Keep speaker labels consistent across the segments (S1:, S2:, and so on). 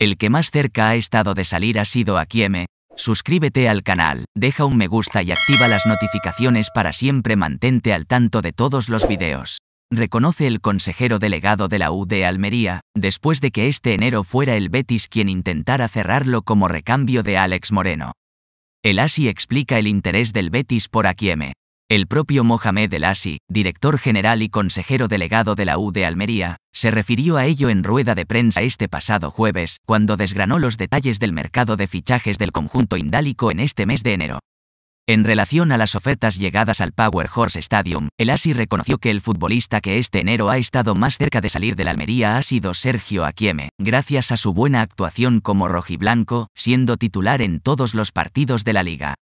S1: El que más cerca ha estado de salir ha sido Akieme. Suscríbete al canal, deja un me gusta y activa las notificaciones para siempre mantente al tanto de todos los videos. Reconoce el consejero delegado de la U de Almería, después de que este enero fuera el Betis quien intentara cerrarlo como recambio de Alex Moreno. El ASI explica el interés del Betis por Akieme. El propio Mohamed El Asi, director general y consejero delegado de la U de Almería, se refirió a ello en rueda de prensa este pasado jueves, cuando desgranó los detalles del mercado de fichajes del conjunto indálico en este mes de enero. En relación a las ofertas llegadas al Power Horse Stadium, el Asi reconoció que el futbolista que este enero ha estado más cerca de salir de la Almería ha sido Sergio Aquieme, gracias a su buena actuación como rojiblanco, siendo titular en todos los partidos de la liga.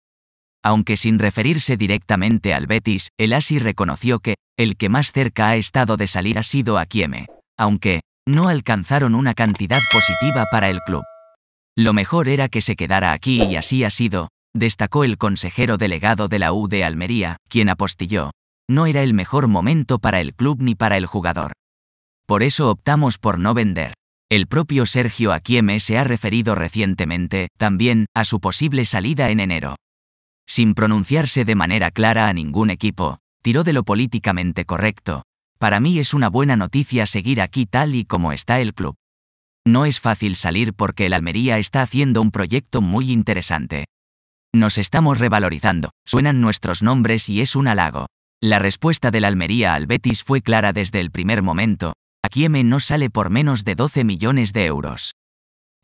S1: Aunque sin referirse directamente al Betis, el Asi reconoció que, el que más cerca ha estado de salir ha sido Akieme, aunque, no alcanzaron una cantidad positiva para el club. Lo mejor era que se quedara aquí y así ha sido, destacó el consejero delegado de la U de Almería, quien apostilló, no era el mejor momento para el club ni para el jugador. Por eso optamos por no vender. El propio Sergio Aquieme se ha referido recientemente, también, a su posible salida en enero sin pronunciarse de manera clara a ningún equipo, tiró de lo políticamente correcto. Para mí es una buena noticia seguir aquí tal y como está el club. No es fácil salir porque el Almería está haciendo un proyecto muy interesante. Nos estamos revalorizando, suenan nuestros nombres y es un halago. La respuesta del Almería al Betis fue clara desde el primer momento. Aquí M no sale por menos de 12 millones de euros.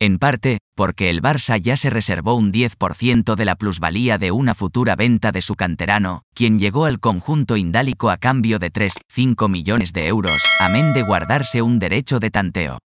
S1: En parte, porque el Barça ya se reservó un 10% de la plusvalía de una futura venta de su canterano, quien llegó al conjunto indálico a cambio de 3,5 millones de euros, amén de guardarse un derecho de tanteo.